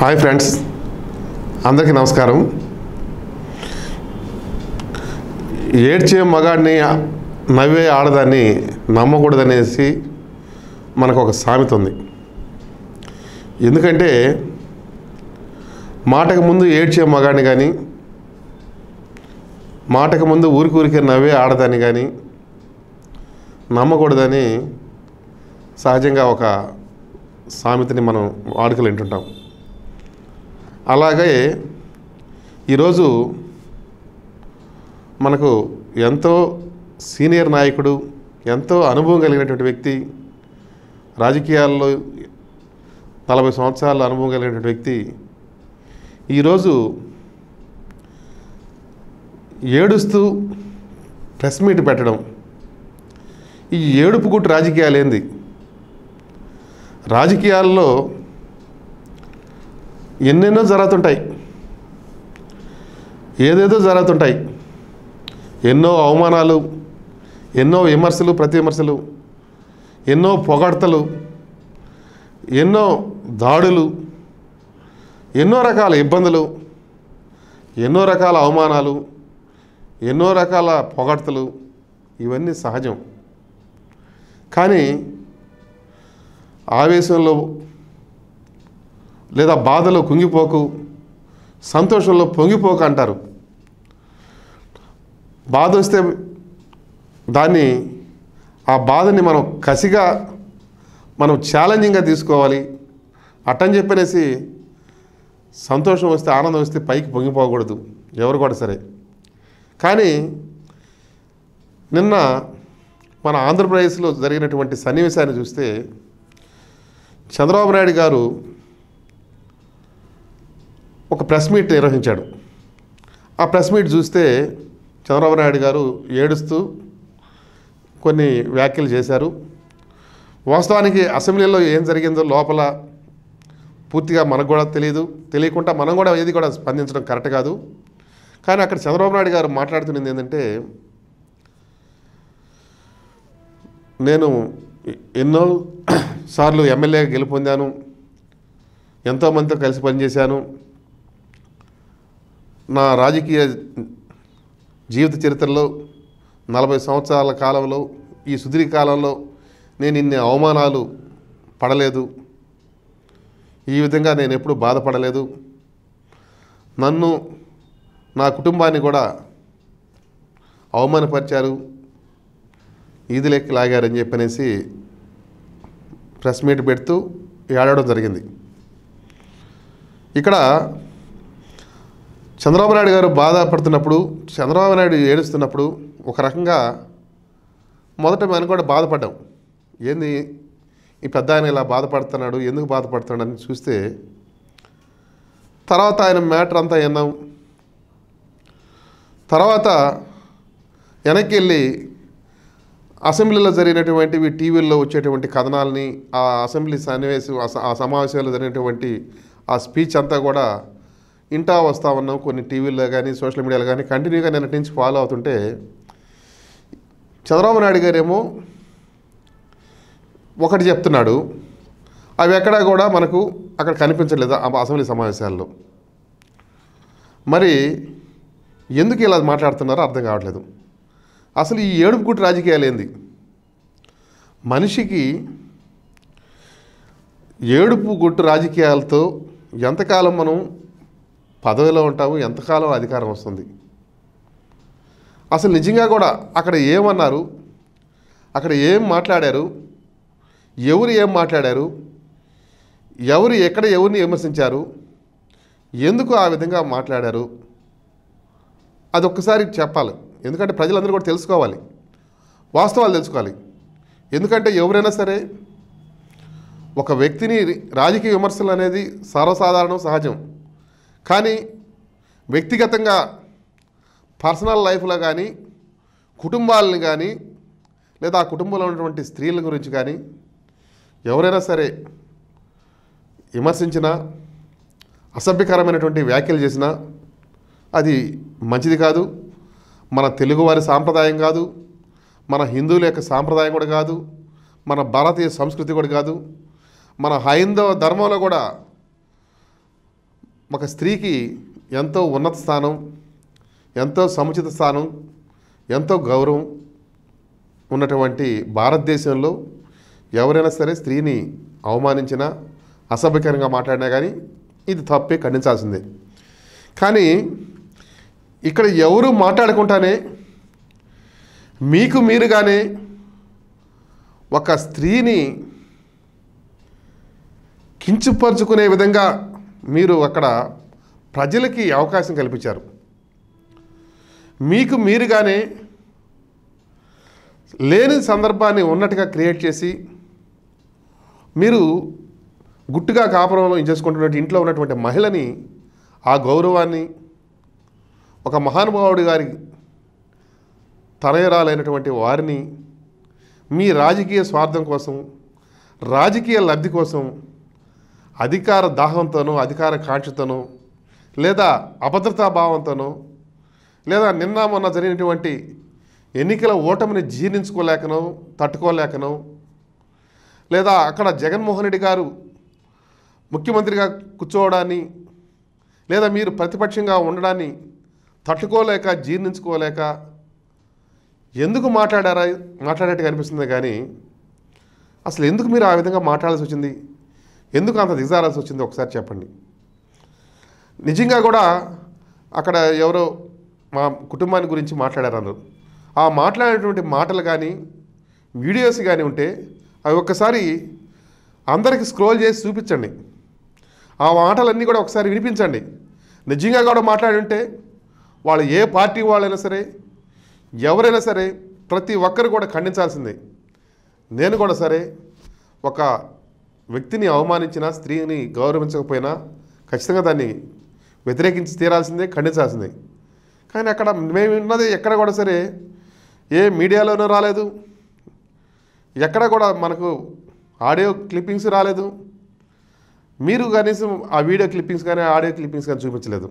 hi friends అందరికీ నమస్కారం ఏడ్చే మగాడిని నవ్వే ఆడదాన్ని నమ్మకూడదనేసి మనకు ఒక సామెత ఉంది ఎందుకంటే మాటకు ముందు ఏడ్చే మగాడిని కానీ మాటకు ముందు ఊరికి ఊరికే నవ్వే ఆడదాన్ని కానీ నమ్మకూడదని సహజంగా ఒక సామెతని మనం వాడుకలు వింటుంటాం అలాగే ఈరోజు మనకు ఎంతో సీనియర్ నాయకుడు ఎంతో అనుభవం కలిగినటువంటి వ్యక్తి రాజకీయాల్లో నలభై సంవత్సరాల అనుభవం కలిగినటువంటి వ్యక్తి ఈరోజు ఏడుస్తూ ప్రెస్ మీట్ పెట్టడం ఈ ఏడుపుగుట్టు ఏంది రాజకీయాల్లో ఎన్నెన్నో జరుగుతుంటాయి ఏదేదో జరుగుతుంటాయి ఎన్నో అవమానాలు ఎన్నో విమర్శలు ప్రతి విమర్శలు ఎన్నో పొగడ్తలు ఎన్నో దాడులు ఎన్నో రకాల ఇబ్బందులు ఎన్నో రకాల అవమానాలు ఎన్నో రకాల పొగడ్తలు ఇవన్నీ సహజం కానీ ఆవేశంలో లేదా బాధలో కుంగిపోకు సంతోషంలో పొంగిపోక అంటారు బాధ వస్తే దాన్ని ఆ బాధని మనం కసిగా మనం ఛాలెంజింగ్గా తీసుకోవాలి అట్టని చెప్పనేసి సంతోషం వస్తే ఆనందం వస్తే పైకి పొంగిపోకూడదు ఎవరు కూడా సరే కానీ నిన్న మన ఆంధ్రప్రదేశ్లో జరిగినటువంటి సన్నివేశాన్ని చూస్తే చంద్రబాబు నాయుడు గారు ఒక ప్రెస్ మీట్ నిర్వహించాడు ఆ ప్రెస్ మీట్ చూస్తే చంద్రబాబు నాయుడు గారు ఏడుస్తూ కొన్ని వ్యాఖ్యలు చేశారు వాస్తవానికి అసెంబ్లీలో ఏం జరిగిందో లోపల పూర్తిగా మనకు కూడా తెలియదు తెలియకుండా మనం కూడా ఏది కూడా స్పందించడం కరెక్ట్ కాదు కానీ అక్కడ చంద్రబాబు నాయుడు గారు మాట్లాడుతున్నది ఏంటంటే నేను ఎన్నో సార్లు ఎమ్మెల్యేగా గెలుపొందాను ఎంతోమందితో కలిసి పనిచేశాను నా రాజకీయ జీవిత చరిత్రలో నలభై సంవత్సరాల కాలంలో ఈ సుదీర్ఘ కాలంలో నేను ఇన్ని అవమానాలు పడలేదు ఈ విధంగా నేను ఎప్పుడు బాధపడలేదు నన్ను నా కుటుంబాన్ని కూడా అవమానపరిచారు ఈదులెక్కి లాగారని చెప్పనేసి ప్రెస్ మీట్ పెడుతూ ఏడవడం జరిగింది ఇక్కడ చంద్రబాబు నాయుడు గారు బాధపడుతున్నప్పుడు చంద్రబాబు నాయుడు ఏడుస్తున్నప్పుడు ఒక రకంగా మొదట మనం కూడా బాధపడ్డాం ఏంది ఈ పెద్ద ఆయన ఇలా బాధపడుతున్నాడు ఎందుకు బాధపడుతున్నాడు అని చూస్తే తర్వాత ఆయన మ్యాటర్ అంతా విన్నాం తర్వాత వెనక్కి వెళ్ళి అసెంబ్లీలో జరిగినటువంటివి టీవీల్లో వచ్చేటువంటి కథనాలని ఆ అసెంబ్లీ సన్నివేశం ఆ సమావేశాల్లో జరిగినటువంటి ఆ స్పీచ్ అంతా కూడా ఇంటా వస్తూ ఉన్నాం కొన్ని టీవీల్లో కానీ సోషల్ మీడియాలో కానీ కంటిన్యూగా నిన్నటి నుంచి ఫాలో అవుతుంటే చంద్రబాబు నాయుడు గారేమో ఒకటి చెప్తున్నాడు అవి ఎక్కడా కూడా మనకు అక్కడ కనిపించలేదు అసెంబ్లీ సమావేశాల్లో మరి ఎందుకు ఇలా మాట్లాడుతున్నారో అర్థం కావట్లేదు అసలు ఈ ఏడుపుకుటి రాజకీయాలు ఏంది మనిషికి ఏడుపు గుట్టు రాజకీయాలతో ఎంతకాలం మనం పదవిలో ఉంటాము ఎంతకాలం అధికారం వస్తుంది అసలు నిజంగా కూడా అక్కడ ఏమన్నారు అక్కడ ఏం మాట్లాడారు ఎవరు ఏం మాట్లాడారు ఎవరు ఎక్కడ ఎవరిని విమర్శించారు ఎందుకు ఆ విధంగా మాట్లాడారు అది ఒక్కసారి చెప్పాలి ఎందుకంటే ప్రజలందరూ కూడా తెలుసుకోవాలి వాస్తవాలు తెలుసుకోవాలి ఎందుకంటే ఎవరైనా సరే ఒక వ్యక్తిని రాజకీయ విమర్శలు అనేది సర్వసాధారణం సహజం కానీ వ్యక్తిగతంగా పర్సనల్ లైఫ్లో కానీ కుటుంబాలని కానీ లేదా ఆ కుటుంబంలో ఉన్నటువంటి స్త్రీల గురించి కానీ ఎవరైనా సరే విమర్శించినా అసభ్యకరమైనటువంటి వ్యాఖ్యలు చేసినా అది మంచిది కాదు మన తెలుగువారి సాంప్రదాయం కాదు మన హిందువుల యొక్క సాంప్రదాయం కూడా కాదు మన భారతీయ సంస్కృతి కూడా కాదు మన హైందవ ధర్మంలో కూడా ఒక స్త్రీకి ఎంతో ఉన్నత స్థానం ఎంతో సముచిత స్థానం ఎంతో గౌరవం ఉన్నటువంటి భారతదేశంలో ఎవరైనా సరే స్త్రీని అవమానించినా అసభ్యకరంగా మాట్లాడినా కానీ ఇది తప్పే ఖండించాల్సిందే కానీ ఇక్కడ ఎవరు మాట్లాడకుండానే మీకు మీరుగానే ఒక స్త్రీని కించుపరుచుకునే విధంగా మీరు అక్కడ ప్రజలకి అవకాశం కల్పించారు మీకు మీరుగానే లేని సందర్భాన్ని ఉన్నట్టుగా క్రియేట్ చేసి మీరు గుట్టుగా కాపురంలో చేసుకుంటున్నటువంటి ఇంట్లో ఉన్నటువంటి మహిళని ఆ గౌరవాన్ని ఒక మహానుభావుడి గారి తనయరాలైనటువంటి వారిని మీ రాజకీయ స్వార్థం కోసం రాజకీయ లబ్ధి కోసం అధికార దాహంతోనూ అధికార కాంక్షతోనూ లేదా అభద్రతా లేదా నిన్న మొన్న జరిగినటువంటి ఎన్నికల ఓటమిని జీర్ణించుకోలేకనో తట్టుకోలేకనో లేదా అక్కడ జగన్మోహన్ రెడ్డి గారు ముఖ్యమంత్రిగా కూర్చోవడాన్ని లేదా మీరు ప్రతిపక్షంగా ఉండడాన్ని తట్టుకోలేక జీర్ణించుకోలేక ఎందుకు మాట్లాడారా మాట్లాడేట్టుగా కనిపిస్తుంది కానీ అసలు ఎందుకు మీరు ఆ విధంగా మాట్లాడాల్సి వచ్చింది ఎందుకు అంత దిగజారాల్సి వచ్చింది ఒకసారి చెప్పండి నిజంగా కూడా అక్కడ ఎవరో మా కుటుంబాన్ని గురించి మాట్లాడారు ఆ మాట్లాడేటువంటి మాటలు కానీ వీడియోస్ కానీ ఉంటే అవి ఒక్కసారి అందరికి స్క్రోల్ చేసి చూపించండి ఆ మాటలన్నీ కూడా ఒకసారి వినిపించండి నిజంగా కూడా మాట్లాడుంటే వాళ్ళు ఏ పార్టీ వాళ్ళైనా సరే ఎవరైనా సరే ప్రతి ఒక్కరు కూడా ఖండించాల్సిందే నేను కూడా సరే ఒక వ్యక్తిని అవమానించినా స్త్రీని గౌరవించకపోయినా ఖచ్చితంగా దాన్ని వ్యతిరేకించి తీరాల్సిందే ఖండించాల్సిందే కానీ అక్కడ మేము ఉన్నది ఎక్కడ కూడా సరే ఏ మీడియాలోనూ రాలేదు ఎక్కడ కూడా మనకు ఆడియో క్లిప్పింగ్స్ రాలేదు మీరు కనీసం ఆ వీడియో క్లిప్పింగ్స్ కానీ ఆడియో క్లిప్పింగ్స్ కానీ చూపించలేదు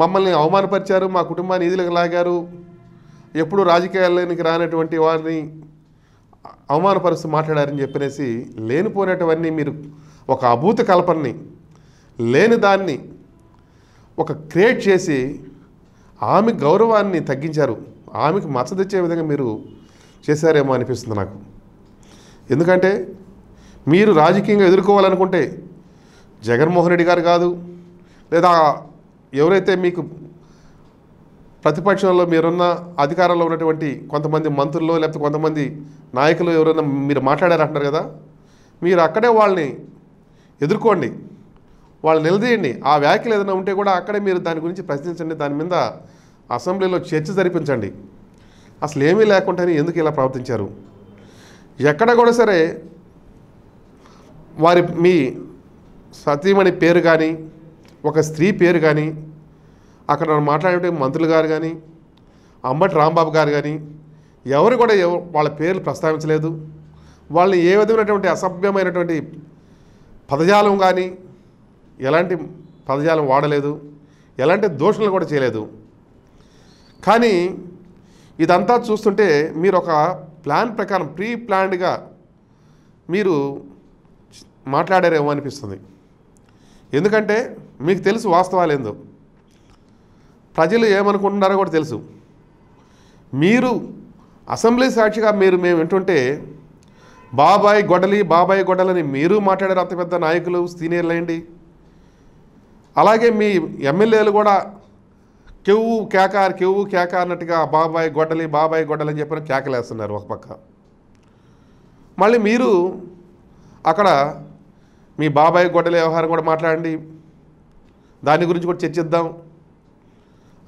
మమ్మల్ని అవమానపరిచారు మా కుటుంబాన్ని ఈదులకు లాగారు ఎప్పుడు రాజకీయాలకి రానటువంటి వారిని అవమానపరుస్తూ మాట్లాడారని చెప్పినేసి లేనిపోయినటువన్నీ మీరు ఒక అభూత కల్పనని లేని దాన్ని ఒక క్రియేట్ చేసి ఆమె గౌరవాన్ని తగ్గించారు ఆమెకు మచ్చ తెచ్చే విధంగా మీరు చేశారేమో అనిపిస్తుంది నాకు ఎందుకంటే మీరు రాజకీయంగా ఎదుర్కోవాలనుకుంటే జగన్మోహన్ రెడ్డి గారు కాదు లేదా ఎవరైతే మీకు ప్రతిపక్షంలో మీరున్న అధికారంలో ఉన్నటువంటి కొంతమంది మంత్రులు లేకపోతే కొంతమంది నాయకులు ఎవరైనా మీరు మాట్లాడారంటున్నారు కదా మీరు అక్కడే వాళ్ళని ఎదుర్కోండి వాళ్ళు నిలదీయండి ఆ వ్యాఖ్యలు ఏదైనా ఉంటే కూడా అక్కడే మీరు దాని గురించి ప్రశ్నించండి దాని మీద అసెంబ్లీలో చర్చ జరిపించండి అసలు ఏమీ లేకుండానే ఎందుకు ఇలా ప్రవర్తించారు ఎక్కడ కూడా సరే వారి మీ సతీమణి పేరు కానీ ఒక స్త్రీ పేరు కానీ అక్కడ మాట్లాడే మంత్రులు గారు కానీ అంబటి రాంబాబు గారు కానీ ఎవరు కూడా వాళ్ళ పేర్లు ప్రస్తావించలేదు వాళ్ళని ఏ విధమైనటువంటి అసభ్యమైనటువంటి పదజాలం కానీ ఎలాంటి పదజాలం వాడలేదు ఎలాంటి దోషణలు కూడా చేయలేదు కానీ ఇదంతా చూస్తుంటే మీరు ఒక ప్లాన్ ప్రకారం ప్రీ ప్లాన్డ్గా మీరు మాట్లాడారేమో అనిపిస్తుంది ఎందుకంటే మీకు తెలుసు వాస్తవాలు ఏందో ప్రజలు ఏమనుకుంటున్నారో కూడా తెలుసు మీరు అసెంబ్లీ సాక్షిగా మీరు మేము వింటుంటే బాబాయ్ గొడలి బాబాయ్ గొడలని మీరు మాట్లాడారు అంత పెద్ద నాయకులు సీనియర్లు ఏంటి అలాగే మీ ఎమ్మెల్యేలు కూడా కెవ్వు కేకార్ కెవ్వు కేక అన్నట్టుగా బాబాయ్ గొడలి బాబాయ్ గొడలి అని చెప్పిన కేకలేస్తున్నారు ఒక పక్క మళ్ళీ మీరు అక్కడ మీ బాబాయ్ గొడ్డల వ్యవహారం కూడా మాట్లాడండి దాని గురించి కూడా చర్చిద్దాం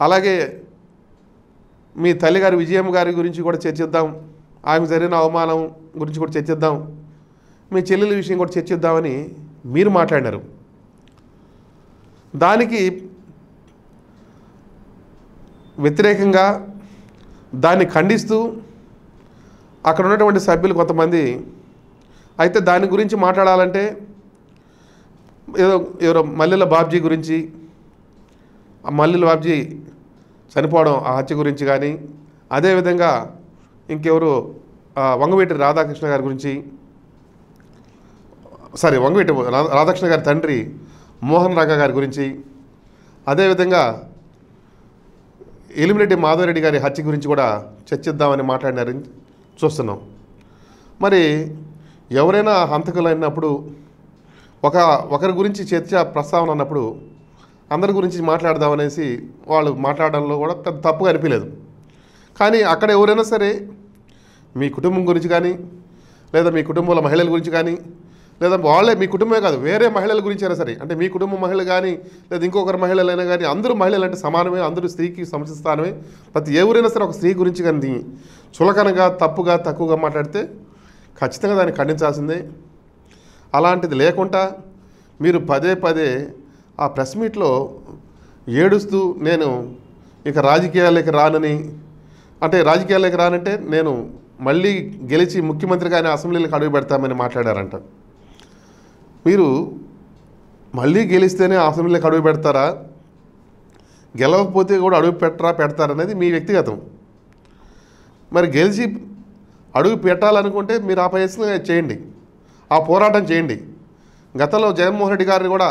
అలాగే మీ తల్లిగారు విజయం గారి గురించి కూడా చర్చిద్దాం ఆమె జరిగిన అవమానం గురించి కూడా చర్చిద్దాం మీ చెల్లెల విషయం కూడా చర్చిద్దామని మీరు మాట్లాడినారు దానికి వ్యతిరేకంగా దాన్ని ఖండిస్తూ అక్కడ ఉన్నటువంటి సభ్యులు కొంతమంది అయితే దాని గురించి మాట్లాడాలంటే ఏదో ఎవరో మల్లెల బాబ్జీ గురించి మల్లెల బాబ్జీ చనిపోవడం ఆ హత్య గురించి కానీ అదేవిధంగా ఇంకెవరు వంగవీటి రాధాకృష్ణ గారి గురించి సారీ వంగవీటి రాధాకృష్ణ గారి తండ్రి మోహన్ రంగ గారి గురించి అదేవిధంగా ఎలిమిరెడ్డి మాధవరెడ్డి గారి హత్య గురించి కూడా చర్చిద్దామని మాట్లాడినారని చూస్తున్నాం మరి ఎవరైనా హంతకులు అయినప్పుడు ఒక ఒకరి గురించి చర్చ ప్రస్తావన అన్నప్పుడు అందరి గురించి మాట్లాడదామనేసి వాళ్ళు మాట్లాడడంలో కూడా పెద్ద తప్పుగా అనిపించలేదు కానీ అక్కడ ఎవరైనా సరే మీ కుటుంబం గురించి కానీ లేదా మీ కుటుంబంలో మహిళల గురించి కానీ లేదా వాళ్ళే మీ కుటుంబమే కాదు వేరే మహిళల గురించి అయినా సరే అంటే మీ కుటుంబ మహిళ కానీ లేదా ఇంకొకరు మహిళలైనా కానీ అందరూ మహిళలు అంటే సమానమే అందరూ స్త్రీకి సమస్యస్థానమే ప్రతి ఎవరైనా సరే ఒక స్త్రీ గురించి కానీ చులకనగా తప్పుగా తక్కువగా మాట్లాడితే ఖచ్చితంగా దాన్ని ఖండించాల్సిందే అలాంటిది లేకుండా మీరు పదే పదే ఆ ప్రెస్ మీట్లో ఏడుస్తూ నేను ఇక రాజకీయాలకి రానని అంటే రాజకీయాలకి రానంటే నేను మళ్ళీ గెలిచి ముఖ్యమంత్రిగా ఆయన అసెంబ్లీలకు అడుగు పెడతామని మాట్లాడారంట మీరు మళ్ళీ గెలిస్తేనే అసెంబ్లీలకు అడుగు పెడతారా గెలవకపోతే కూడా అడుగు పెట్టరా పెడతారనేది మీ వ్యక్తిగతం మరి గెలిచి అడుగు పెట్టాలనుకుంటే మీరు ఆ ప్రయత్నం చేయండి ఆ పోరాటం చేయండి గతంలో జగన్మోహన్ రెడ్డి గారిని కూడా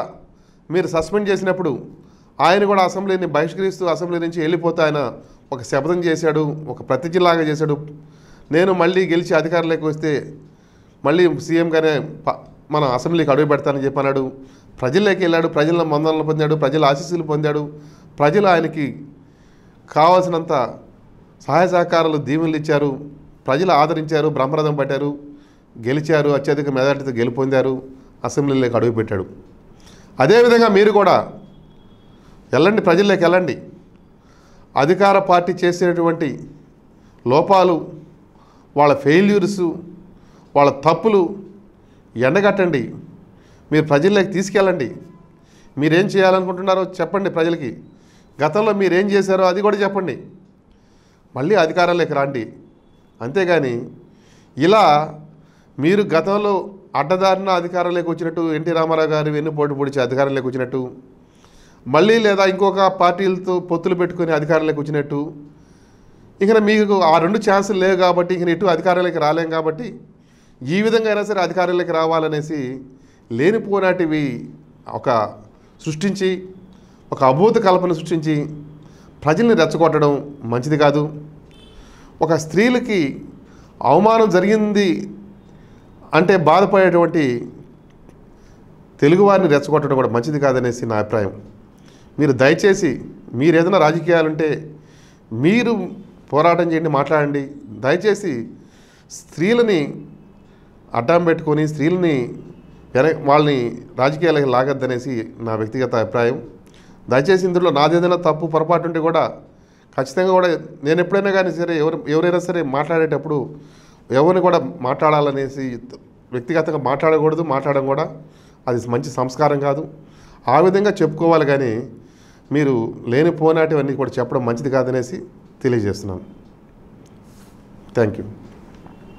మీరు సస్పెండ్ చేసినప్పుడు ఆయన కూడా అసెంబ్లీని బహిష్కరిస్తూ అసెంబ్లీ నుంచి వెళ్ళిపోతే ఆయన ఒక శపథం చేశాడు ఒక ప్రతిజ్ఞలాగా చేశాడు నేను మళ్ళీ గెలిచి అధికారంలోకి వస్తే మళ్ళీ సీఎంగానే మన అసెంబ్లీకి అడుగు పెడతానని చెప్పన్నాడు ప్రజల్లోకి వెళ్ళాడు ప్రజల మందనలు పొందాడు ప్రజల ఆశీస్సులు పొందాడు ప్రజలు ఆయనకి కావాల్సినంత సహాయ సహకారాలు దీవెనలు ఇచ్చారు ప్రజలు ఆదరించారు బ్రహ్మరథం పట్టారు గెలిచారు అత్యధిక మెజార్టీతో గెలుపొందారు అసెంబ్లీలోకి అడుగుపెట్టాడు అదేవిధంగా మీరు కూడా వెళ్ళండి ప్రజల్లోకి వెళ్ళండి అధికార పార్టీ చేసినటువంటి లోపాలు వాళ్ళ ఫెయిల్యూర్స్ వాళ్ళ తప్పులు ఎండగట్టండి మీరు ప్రజల్లోకి తీసుకెళ్ళండి మీరేం చేయాలనుకుంటున్నారో చెప్పండి ప్రజలకి గతంలో మీరేం చేశారో అది కూడా చెప్పండి మళ్ళీ అధికారంలోకి రాండి అంతేగాని ఇలా మీరు గతంలో అడ్డదారిన అధికారంలోకి వచ్చినట్టు ఎన్టీ రామారావు గారు వెన్నుపోటు పొడిచి అధికారంలోకి వచ్చినట్టు మళ్ళీ లేదా ఇంకొక పార్టీలతో పొత్తులు పెట్టుకుని అధికారంలోకి వచ్చినట్టు ఇక మీకు ఆ రెండు ఛాన్సులు లేవు కాబట్టి ఇంకా ఎటు అధికారంలోకి రాలేం కాబట్టి ఈ విధంగా అయినా సరే అధికారంలోకి రావాలనేసి లేనిపోనాటివి ఒక సృష్టించి ఒక అభూత కల్పన సృష్టించి ప్రజల్ని రెచ్చగొట్టడం మంచిది కాదు ఒక స్త్రీలకి అవమానం జరిగింది అంటే బాధపడేటువంటి తెలుగువారిని రెచ్చగొట్టడం కూడా మంచిది కాదనేసి నా అభిప్రాయం మీరు దయచేసి మీరు ఏదైనా రాజకీయాలుంటే మీరు పోరాటం చేయండి మాట్లాడండి దయచేసి స్త్రీలని అడ్డం పెట్టుకొని స్త్రీలని వెన వాళ్ళని రాజకీయాలకి లాగద్దనేసి నా వ్యక్తిగత అభిప్రాయం దయచేసి ఇందులో నాదేదైనా తప్పు పొరపాటు ఉంటే కూడా ఖచ్చితంగా కూడా నేను ఎప్పుడైనా కానీ సరే ఎవరు ఎవరైనా సరే మాట్లాడేటప్పుడు ఎవరిని కూడా మాట్లాడాలనేసి వ్యక్తిగతంగా మాట్లాడకూడదు మాట్లాడడం కూడా అది మంచి సంస్కారం కాదు ఆ విధంగా చెప్పుకోవాలి కానీ మీరు లేనిపోనాటివన్నీ కూడా చెప్పడం మంచిది కాదనేసి తెలియజేస్తున్నాను థ్యాంక్ యూ